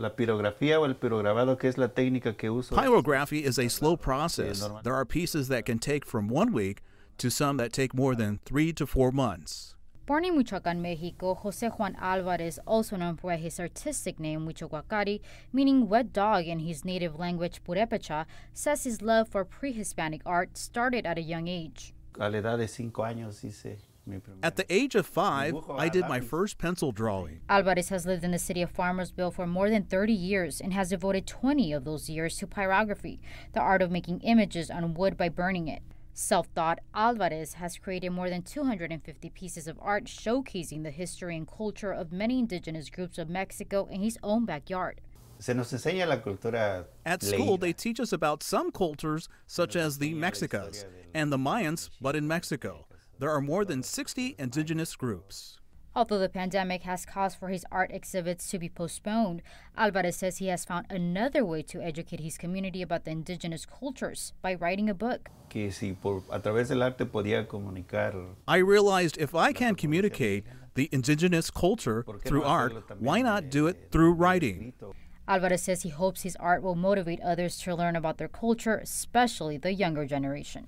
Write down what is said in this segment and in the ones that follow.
La pirografía o el pirograbado, que es la técnica que uso. Pyrography is a slow process. There are pieces that can take from one week to some that take more than three to four months. Born in Michoacán, Mexico, Jose Juan Alvarez, also known by his artistic name Michoacari, meaning wet dog in his native language Purepecha, says his love for pre Hispanic art started at a young age. A la edad de cinco años hice at the age of five, I did my first pencil drawing. Alvarez has lived in the city of Farmersville for more than 30 years and has devoted 20 of those years to pyrography, the art of making images on wood by burning it. Self taught, Alvarez has created more than 250 pieces of art showcasing the history and culture of many indigenous groups of Mexico in his own backyard. At school, they teach us about some cultures, such as the Mexicas and the Mayans, but in Mexico there are more than 60 indigenous groups. Although the pandemic has caused for his art exhibits to be postponed, Alvarez says he has found another way to educate his community about the indigenous cultures by writing a book. I realized if I can communicate the indigenous culture through art, why not do it through writing? Alvarez says he hopes his art will motivate others to learn about their culture, especially the younger generation.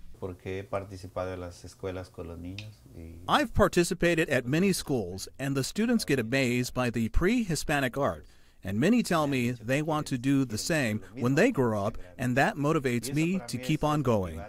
I've participated at many schools, and the students get amazed by the pre Hispanic art. And many tell me they want to do the same when they grow up, and that motivates me to keep on going.